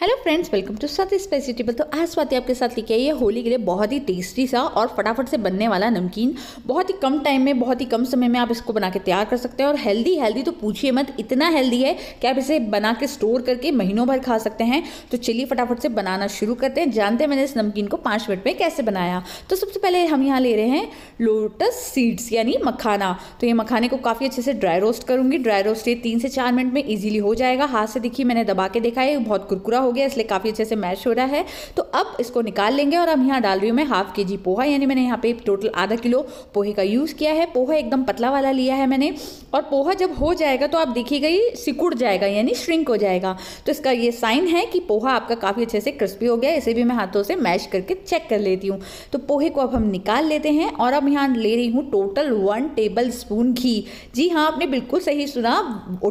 hello friends welcome to Swati vegetable तो आज स्वाति आपके साथ लेके आई है होली के लिए बहुत ही टेस्टी सा और फटाफट से बनने वाला नमकीन बहुत ही कम टाइम में बहुत ही कम समय में आप इसको बना के तैयार कर सकते हैं और हेल्दी हेल्दी तो पूछिए मत इतना हेल्दी है कि आप इसे बना के स्टोर करके महीनों भर खा सकते हैं तो चलिए फटाफट से बनाना शुरू करते हैं जानते हैं मैंने इस नमकीन को पाँच मिनट में कैसे बनाया तो सबसे पहले हम यहाँ ले रहे हैं लोटस सीड्स यानी मखाना तो ये मखाने को काफ़ी अच्छे से ड्राई रोस्ट करूँगी ड्राई रोस्ट ये तीन से चार मिनट में ईजिली हो जाएगा हाथ से देखिए मैंने दबा के देखा है बहुत कुरकुरा हो गया इसलिए काफ़ी अच्छे से मैश हो रहा है तो अब इसको निकाल लेंगे और अब यहाँ डाल रही हूँ मैं हाफ के जी पोहा यानी मैंने यहाँ पे टोटल आधा किलो पोहे का यूज़ किया है पोहा एकदम पतला वाला लिया है मैंने और पोहा जब हो जाएगा तो आप देखिएगा ये सिकुड़ जाएगा यानी श्रिंक हो जाएगा तो इसका ये साइन है कि पोहा आपका काफ़ी अच्छे से क्रिस्पी हो गया इसे भी मैं हाथों से मैश करके चेक कर लेती हूँ तो पोहे को अब हम निकाल लेते हैं और अब यहाँ ले रही हूँ टोटल वन टेबल स्पून घी जी हाँ आपने बिल्कुल सही सुना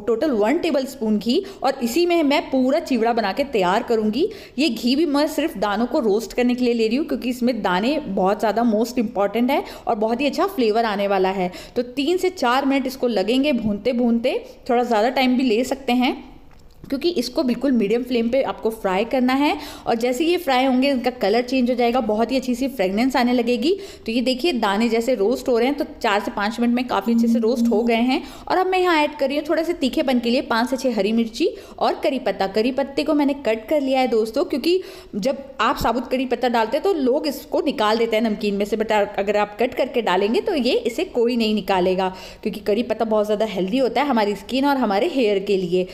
टोटल वन टेबल स्पून घी और इसी में मैं पूरा चिवड़ा बना के तैयार तैयार करूंगी ये घी भी मैं सिर्फ दानों को रोस्ट करने के लिए ले रही हूँ क्योंकि इसमें दाने बहुत ज़्यादा मोस्ट इंपॉर्टेंट है और बहुत ही अच्छा फ्लेवर आने वाला है तो तीन से चार मिनट इसको लगेंगे भूनते भूनते थोड़ा ज़्यादा टाइम भी ले सकते हैं क्योंकि इसको बिल्कुल मीडियम फ्लेम पे आपको फ्राई करना है और जैसे ये फ्राई होंगे इनका कलर चेंज हो जाएगा बहुत ही अच्छी सी फ्रेगनेंस आने लगेगी तो ये देखिए दाने जैसे रोस्ट हो रहे हैं तो चार से पाँच मिनट में काफ़ी अच्छे से रोस्ट हो गए हैं और अब मैं यहाँ ऐड कर रही हूँ थोड़ा सा तीखेपन के लिए पाँच से छः हरी मिर्ची और करी पत्ता करी पत्ते को मैंने कट कर लिया है दोस्तों क्योंकि जब आप साबुत करी पत्ता डालते हैं तो लोग इसको निकाल देते हैं नमकीन में से बट अगर आप कट करके डालेंगे तो ये इसे कोई नहीं निकालेगा क्योंकि करी पत्ता बहुत ज़्यादा हेल्दी होता है हमारी स्किन और हमारे हेयर के लिए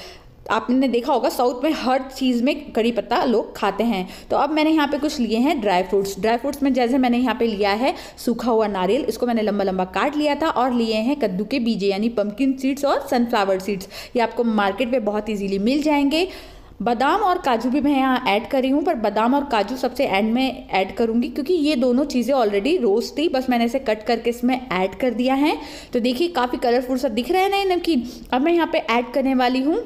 आपने देखा होगा साउथ में हर चीज़ में करी पत्ता लोग खाते हैं तो अब मैंने यहाँ पे कुछ लिए हैं ड्राई फ्रूट्स ड्राई फ्रूट्स में जैसे मैंने यहाँ पे लिया है सूखा हुआ नारियल इसको मैंने लंबा लंबा काट लिया था और लिए हैं कद्दू के बीजे यानी पम्पकिन सीड्स और सनफ्लावर सीड्स ये आपको मार्केट में बहुत ईजीली मिल जाएंगे बादाम और काजू भी मैं यहाँ ऐड करी हूँ पर बादाम और काजू सबसे एंड में ऐड करूँगी क्योंकि ये दोनों चीज़ें ऑलरेडी रोस्ट थी बस मैंने इसे कट करके इसमें ऐड कर दिया है तो देखिए काफ़ी कलरफुल सा दिख रहा है ना नमकीन अब मैं यहाँ पे ऐड करने वाली हूँ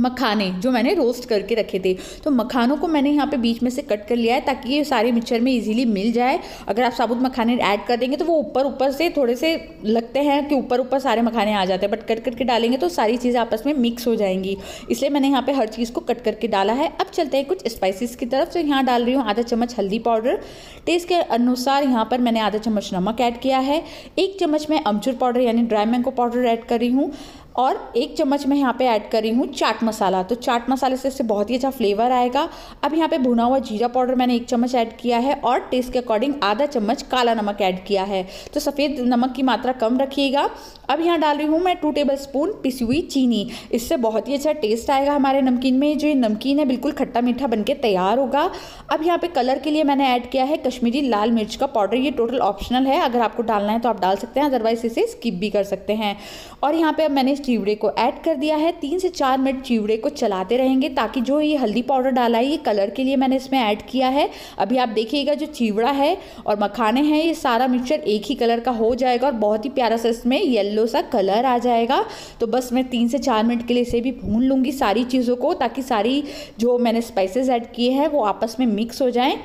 मखाने जो मैंने रोस्ट करके रखे थे तो मखानों को मैंने यहाँ पे बीच में से कट कर लिया है ताकि ये सारे मिक्सचर में इजीली मिल जाए अगर आप साबुत मखाने ऐड कर देंगे तो वो ऊपर ऊपर से थोड़े से लगते हैं कि ऊपर ऊपर सारे मखाने आ जाते हैं बट कट करके डालेंगे तो सारी चीज़ें आपस में मिक्स हो जाएंगी इसलिए मैंने यहाँ पर हर चीज़ को कट करके डाला है अब चलते हैं कुछ स्पाइसिस की तरफ तो यहाँ डाल रही हूँ आधा चम्मच हल्दी पाउडर टेस्ट के अनुसार यहाँ पर मैंने आधा चम्मच नमक ऐड किया है एक चम्मच मैं अमचूर पाउडर यानी ड्राई मैंगो पाउडर ऐड कर रही हूँ और एक चम्मच मैं यहाँ पे ऐड कर रही हूँ चाट मसाला तो चाट मसाले से इससे बहुत ही अच्छा फ्लेवर आएगा अब यहाँ पे भुना हुआ जीरा पाउडर मैंने एक चम्मच ऐड किया है और टेस्ट के अकॉर्डिंग आधा चम्मच काला नमक ऐड किया है तो सफ़ेद नमक की मात्रा कम रखिएगा अब यहाँ डाल रही हूँ मैं टू टेबल स्पून पिसी हुई चीनी इससे बहुत ही अच्छा टेस्ट आएगा हमारे नमकीन में जो ये नमकीन है बिल्कुल खट्टा मीठा बन तैयार होगा अब यहाँ पर कलर के लिए मैंने ऐड किया है कश्मीरी लाल मिर्च का पाउडर ये टोटल ऑप्शनल है अगर आपको डालना है तो आप डाल सकते हैं अदरवाइज इसे स्किप भी कर सकते हैं और यहाँ पर अब मैंने चिवड़े को ऐड कर दिया है तीन से चार मिनट चिवड़े को चलाते रहेंगे ताकि जो ये हल्दी पाउडर डाला है ये कलर के लिए मैंने इसमें ऐड किया है अभी आप देखिएगा जो चिवड़ा है और मखाने हैं ये सारा मिक्सचर एक ही कलर का हो जाएगा और बहुत ही प्यारा सा इसमें येल्लो सा कलर आ जाएगा तो बस मैं तीन से चार मिनट के लिए इसे भी भून लूँगी सारी चीज़ों को ताकि सारी जो मैंने स्पाइसेज ऐड किए हैं वो आपस में मिक्स हो जाएँ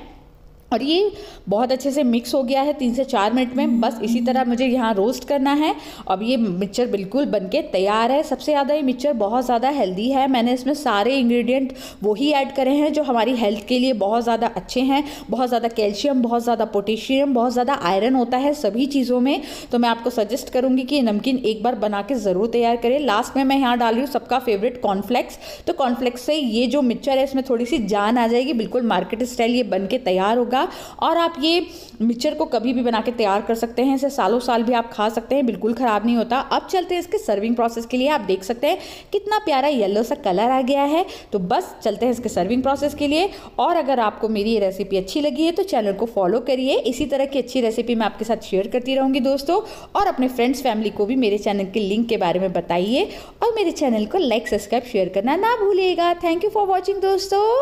और ये बहुत अच्छे से मिक्स हो गया है तीन से चार मिनट में बस इसी तरह मुझे यहाँ रोस्ट करना है अब ये मिक्सचर बिल्कुल बनके तैयार है सबसे ज़्यादा ये मिक्सचर बहुत ज़्यादा हेल्दी है मैंने इसमें सारे इंग्रेडिएंट वही ऐड करे हैं जो हमारी हेल्थ के लिए बहुत ज़्यादा अच्छे हैं बहुत ज़्यादा कैल्शियम बहुत ज़्यादा पोटेशियम बहुत ज़्यादा आयरन होता है सभी चीज़ों में तो मैं आपको सजेस्ट करूँगी कि नमकीन एक बार बना के ज़रूर तैयार करें लास्ट में मैं यहाँ डाल रही हूँ सबका फेवरेट कॉर्नफ्लेक्स तो कॉर्नफ्लेक्स से ये जो मिक्सचर है इसमें थोड़ी सी जान आ जाएगी बिल्कुल मार्केट स्टाइल ये बन के तैयार होगा रहेगा और आप ये मिक्सचर को कभी भी बना के तैयार कर सकते हैं इसे सालों साल भी आप खा सकते हैं बिल्कुल ख़राब नहीं होता अब चलते हैं इसके सर्विंग प्रोसेस के लिए आप देख सकते हैं कितना प्यारा येलो सा कलर आ गया है तो बस चलते हैं इसके सर्विंग प्रोसेस के लिए और अगर आपको मेरी ये रेसिपी अच्छी लगी है तो चैनल को फॉलो करिए इसी तरह की अच्छी रेसिपी मैं आपके साथ शेयर करती रहूँगी दोस्तों और अपने फ्रेंड्स फैमिली को भी मेरे चैनल के लिंक के बारे में बताइए और मेरे चैनल को लाइक सब्सक्राइब शेयर करना ना भूलिएगा थैंक यू फॉर वॉचिंग दोस्तों